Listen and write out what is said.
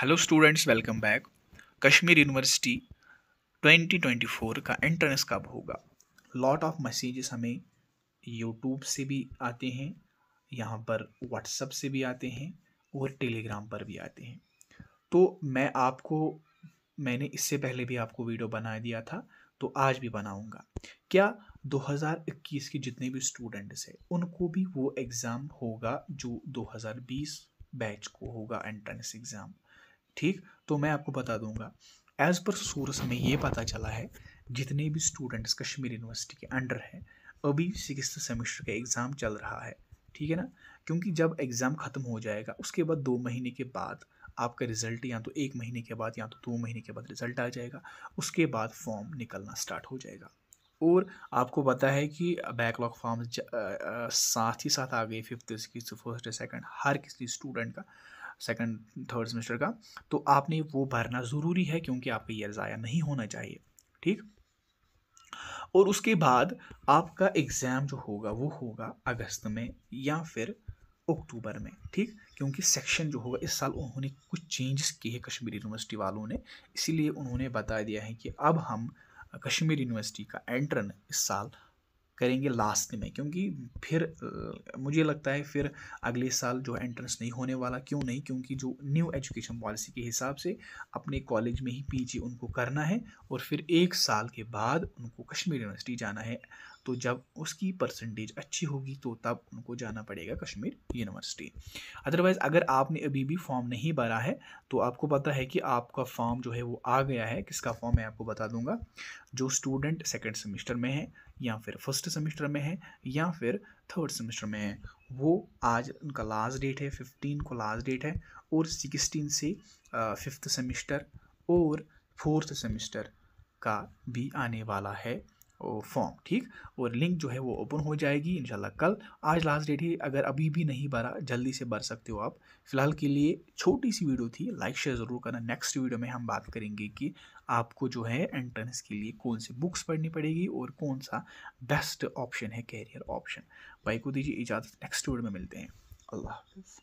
hello students welcome back Kashmir university 2024 का entrance कब होगा लॉट ऑफ मैसेजेस हमें यूट्यूब से भी आते हैं यहाँ पर व्हाट्सअप से भी आते हैं और टेलीग्राम पर भी आते हैं तो मैं आपको मैंने इससे पहले भी आपको वीडियो बना दिया था तो आज भी बनाऊंगा क्या 2021 के जितने भी स्टूडेंट्स हैं उनको भी वो एग्ज़ाम होगा जो 2020 बैच को होगा एंट्रेंस एग्ज़ाम ठीक तो मैं आपको बता दूंगा एज़ पर सोर्स में ये पता चला है जितने भी स्टूडेंट्स कश्मीर यूनिवर्सिटी के अंडर हैं अभी सिक्स सेमेस्टर का एग्ज़ाम चल रहा है ठीक है ना क्योंकि जब एग्ज़ाम ख़त्म हो जाएगा उसके बाद दो महीने के बाद आपका रिज़ल्ट या तो एक महीने के बाद या तो दो महीने के बाद रिज़ल्ट आ जाएगा उसके बाद फॉर्म निकलना स्टार्ट हो जाएगा और आपको पता है कि बैकलॉग फॉर्म साथ ही साथ आ गए फिफ्थ सिक्स फर्स्ट सेकंड हर किसी स्टूडेंट का सेकेंड थर्ड सेमेस्टर का तो आपने वो भरना ज़रूरी है क्योंकि आपका ईयर ज़ाया नहीं होना चाहिए ठीक और उसके बाद आपका एग्ज़ाम जो होगा वो होगा अगस्त में या फिर अक्टूबर में ठीक क्योंकि सेक्शन जो होगा इस साल उन्होंने कुछ चेंजेस किए कश्मीर यूनिवर्सिटी वालों ने इसीलिए उन्होंने बता दिया है कि अब हम कश्मीर यूनिवर्सिटी का एंट्रन इस साल करेंगे लास्ट में क्योंकि फिर मुझे लगता है फिर अगले साल जो एंट्रेंस नहीं होने वाला क्यों नहीं क्योंकि जो न्यू एजुकेशन पॉलिसी के हिसाब से अपने कॉलेज में ही पीजी उनको करना है और फिर एक साल के बाद उनको कश्मीर यूनिवर्सिटी जाना है तो जब उसकी परसेंटेज अच्छी होगी तो तब उनको जाना पड़ेगा कश्मीर यूनिवर्सिटी अदरवाइज़ अगर आपने अभी भी फॉर्म नहीं भरा है तो आपको पता है कि आपका फॉर्म जो है वो आ गया है किसका फॉर्म मैं आपको बता दूंगा जो स्टूडेंट सेकेंड सेमेस्टर में है या फिर फर्स्ट सेमेस्टर में है या फिर थर्ड सेमेस्टर में है वो आज उनका लास्ट डेट है फिफ्टीन को लास्ट डेट है और सिक्सटीन से फिफ्थ सेमेस्टर और फोर्थ सेमेस्टर का भी आने वाला है फॉर्म ठीक और लिंक जो है वो ओपन हो जाएगी इनशाला कल आज लास्ट डेट ही अगर अभी भी नहीं भरा जल्दी से भर सकते हो आप फिलहाल के लिए छोटी सी वीडियो थी लाइक शेयर ज़रूर करना नेक्स्ट वीडियो में हम बात करेंगे कि आपको जो है एंट्रेंस के लिए कौन सी बुक्स पढ़नी पड़ेगी और कौन सा बेस्ट ऑप्शन है कैरियर ऑप्शन भाई को दीजिए इजाज़त नेक्स्ट वीडियो में मिलते हैं अल्लाह हाफिज़